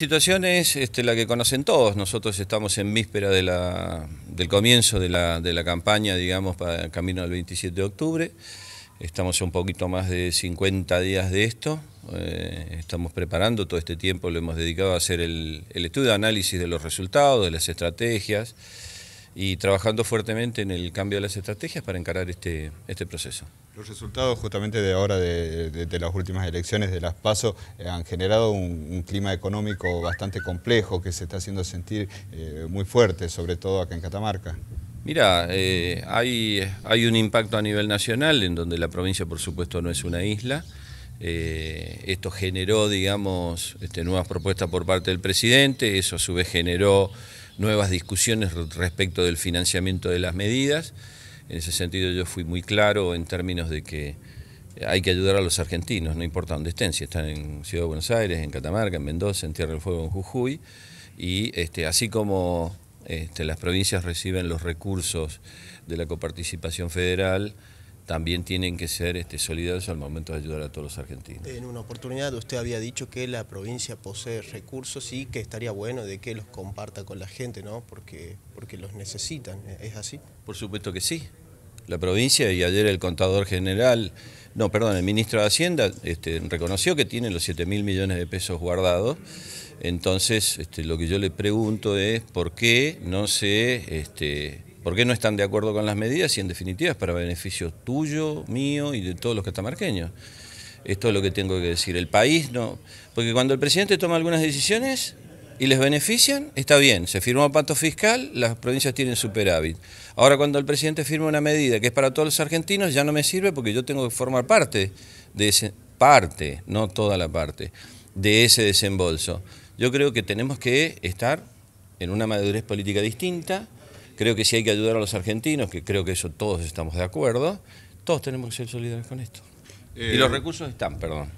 La situación es este, la que conocen todos. Nosotros estamos en víspera del comienzo de la, campaña, digamos, para el camino del 27 de octubre. Estamos un poquito más de 50 días de esto. Eh, estamos preparando todo este tiempo, lo hemos dedicado a hacer el, estudio de análisis de los resultados, de las estrategias y trabajando fuertemente en el cambio de las estrategias para encarar este, este proceso. Los resultados justamente de ahora de, las últimas elecciones de las PASO eh, han generado un, clima económico bastante complejo que se está haciendo sentir eh, muy fuerte, sobre todo acá en Catamarca. Mira, eh, hay, hay un impacto a nivel nacional en donde la provincia por supuesto no es una isla. esto generó, digamos, este, nuevas propuestas por parte del presidente, eso a su vez generó nuevas discusiones respecto del financiamiento de las medidas. En ese sentido yo fui muy claro en términos de que hay que ayudar a los argentinos, no importa dónde estén, si están en Ciudad de Buenos Aires, en Catamarca, en Mendoza, en Tierra del Fuego, en Jujuy. Y este, así como este, las provincias reciben los recursos de la coparticipación federal, también tienen que ser este, solidarios al momento de ayudar a todos los argentinos. En una oportunidad usted había dicho que la provincia posee recursos y que estaría bueno de que los comparta con la gente, ¿no? Porque, porque los necesitan, ¿es así? Por supuesto que sí. La provincia y ayer el contador general, no, perdón, el ministro de Hacienda este, reconoció que tiene los 7 mil millones de pesos guardados. Entonces, este, lo que yo le pregunto es por qué no se... Este, ¿Por qué no están de acuerdo con las medidas? Y en definitiva es para beneficio tuyo, mío y de todos los catamarqueños. Esto es lo que tengo que decir. El país no. Porque cuando el presidente toma algunas decisiones y les benefician, está bien. Se firmó un pacto fiscal, las provincias tienen superávit. Ahora, cuando el presidente firma una medida que es para todos los argentinos, ya no me sirve porque yo tengo que formar parte de ese. parte, no toda la parte, de ese desembolso. Yo creo que tenemos que estar en una madurez política distinta Creo que si hay que ayudar a los argentinos, que creo que eso todos estamos de acuerdo, todos tenemos que ser solidarios con esto. Eh, y los recursos están, perdón.